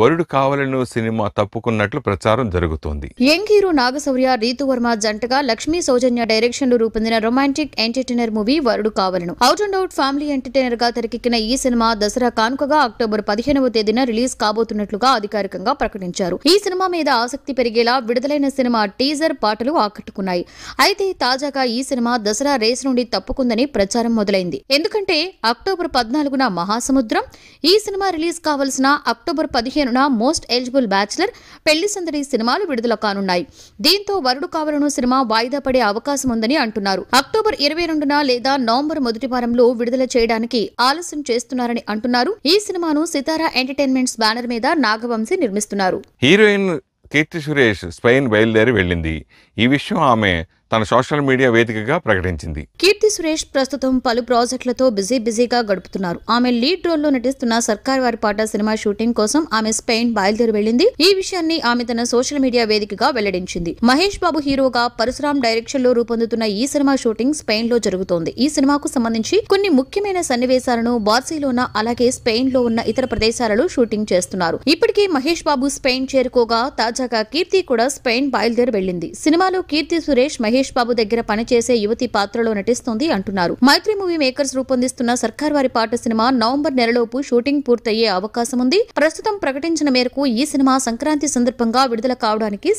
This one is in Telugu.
వరుడు కావలను సినిమా తప్పుకున్నట్లు ప్రచారం జరుగుతోంది యంగ్ నాగశౌర్య రీతువర్మ జంటగా లక్ష్మీ సౌజన్య డైరెక్షన్ లో రూపొందిన romantic entertainer movie Varudu Kaavalenu out and out family entertainer గా తెరకెక్కిన ఈ సినిమా దసరా కానుకగా అక్టోబర్ పదిహేనవ తేదీన రిలీజ్ కాబోతున్నట్లుగా అధికారికంగా ప్రకటించారు ఈ సినిమా మీద ఆసక్తి పెరిగేలా విడుదలైన సినిమా టీజర్ పాటలు ఆకట్టుకున్నాయి అయితే తాజాగా ఈ సినిమా దసరా రేస్ నుండి తప్పుకుందని ప్రచారం మొదలైంది ఎందుకంటే అక్టోబర్ పద్నాలుగున మహాసముద్రం ఈ సినిమా రిలీజ్ కావలసిన అక్టోబర్ పదిహేనున మోస్ట్ ఎలిజిబుల్ బ్యాచిలర్ పెళ్లి సందడి సినిమాలు విడుదల కానున్నాయి దీంతో వరుడు కావలను సినిమా వాయిదా పడే అవకాశం ఉందని అంటున్నారు అక్టోబర్ ఇరవై రెండున లేదా నవంబర్ మొదటి వారంలో విడుదల చేయడానికి ఆలస్యం చేస్తున్నారని అంటున్నారు ఈ సినిమాను సితారా ఎంటర్టైన్మెంట్స్ బ్యానర్ మీద నాగవంశీ నిర్మిస్తున్నారు హీరోయిన్ కీర్తి సురేష్ స్పెయిన్ బయలుదేరి వెళ్ళింది ఈ విషయం ఆమె తన సోషల్ మీడియా వేదికగా ప్రకటించింది కీర్తి సురేష్ ప్రస్తుతం పలు ప్రాజెక్టులతో బిజీ బిజీగా గడుపుతున్నారు ఆమె లీడ్ రోల్ లో నటిస్తున్న సర్కార్ వారి పాట సినిమా షూటింగ్ కోసం ఆమె స్పెయిన్ బయలుదేరి వెళ్లింది ఈ విషయాన్ని ఆమె తన సోషల్ మీడియా వేదికగా వెల్లడించింది మహేష్ బాబు హీరోగా పరశురామ్ డైరెక్షన్ లో రూపొందుతున్న ఈ సినిమా షూటింగ్ స్పెయిన్ లో జరుగుతోంది ఈ సినిమాకు సంబంధించి కొన్ని ముఖ్యమైన సన్నివేశాలను బార్సిలోనా అలాగే స్పెయిన్ లో ఉన్న ఇతర ప్రదేశాలలో షూటింగ్ చేస్తున్నారు ఇప్పటికే మహేష్ బాబు స్పెయిన్ చేరుకోగా తాజాగా కీర్తి కూడా స్పెయిన్ బయలుదేరి వెళ్లింది సినిమాలో కీర్తి సురేష్ మహేష్ మహేష్ బాబు దగ్గర పనిచేసే యువతి పాత్రలో నటిస్తోంది అంటున్నారు మైత్రి మూవీ మేకర్స్ రూపొందిస్తున్న సర్కార్ వారి పాట సినిమా నవంబర్ నెలలోపు షూటింగ్ పూర్తయ్యే అవకాశం ఉంది ప్రస్తుతం ప్రకటించిన మేరకు ఈ సినిమా సంక్రాంతి సందర్భంగా విడుదల కావడానికి